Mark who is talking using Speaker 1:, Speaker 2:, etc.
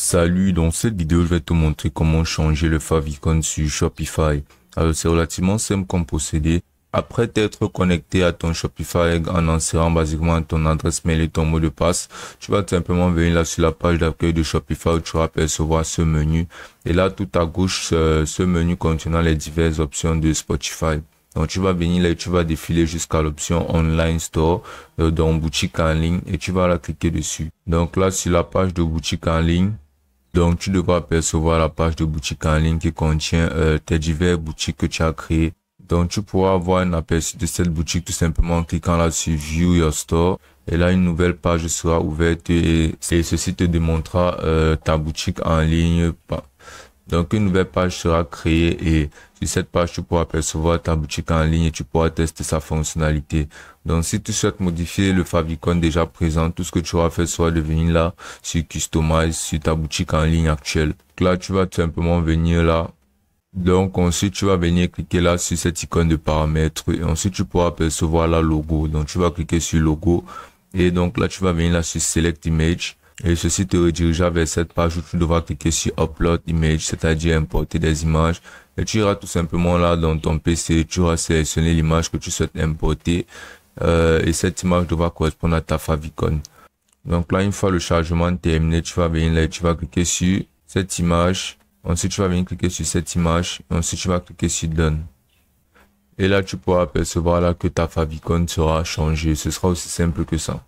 Speaker 1: Salut, dans cette vidéo, je vais te montrer comment changer le favicon sur Shopify. Alors, euh, c'est relativement simple comme procédé. Après t'être connecté à ton Shopify en insérant basiquement ton adresse mail et ton mot de passe, tu vas simplement venir là sur la page d'accueil de Shopify où tu vas percevoir ce menu. Et là, tout à gauche, euh, ce menu contenant les diverses options de Spotify. Donc tu vas venir là, et tu vas défiler jusqu'à l'option online store, euh, dans boutique en ligne et tu vas la cliquer dessus. Donc là sur la page de boutique en ligne, donc, tu devras percevoir la page de boutique en ligne qui contient euh, tes divers boutiques que tu as créées. Donc, tu pourras avoir un aperçu de cette boutique tout simplement en cliquant là sur View Your Store. Et là, une nouvelle page sera ouverte et, ce ceci te démontrera euh, ta boutique en ligne donc, une nouvelle page sera créée et sur cette page, tu pourras percevoir ta boutique en ligne et tu pourras tester sa fonctionnalité. Donc, si tu souhaites modifier le favicon déjà présent, tout ce que tu auras fait sera de venir là sur Customize, sur ta boutique en ligne actuelle. Donc là, tu vas tout simplement venir là. Donc, ensuite, tu vas venir cliquer là sur cette icône de paramètres et ensuite, tu pourras percevoir la logo. Donc, tu vas cliquer sur logo et donc là, tu vas venir là sur Select Image et ceci te redirige vers cette page où tu devras cliquer sur Upload Image, c'est-à-dire importer des images. Et tu iras tout simplement là dans ton PC, tu auras sélectionné l'image que tu souhaites importer. Euh, et cette image devra correspondre à ta favicon. Donc là, une fois le chargement terminé, tu vas venir là tu vas cliquer sur cette image. Ensuite, tu vas venir cliquer sur cette image. ensuite, tu vas cliquer sur Done. Et là, tu pourras apercevoir là que ta favicon sera changée. Ce sera aussi simple que ça.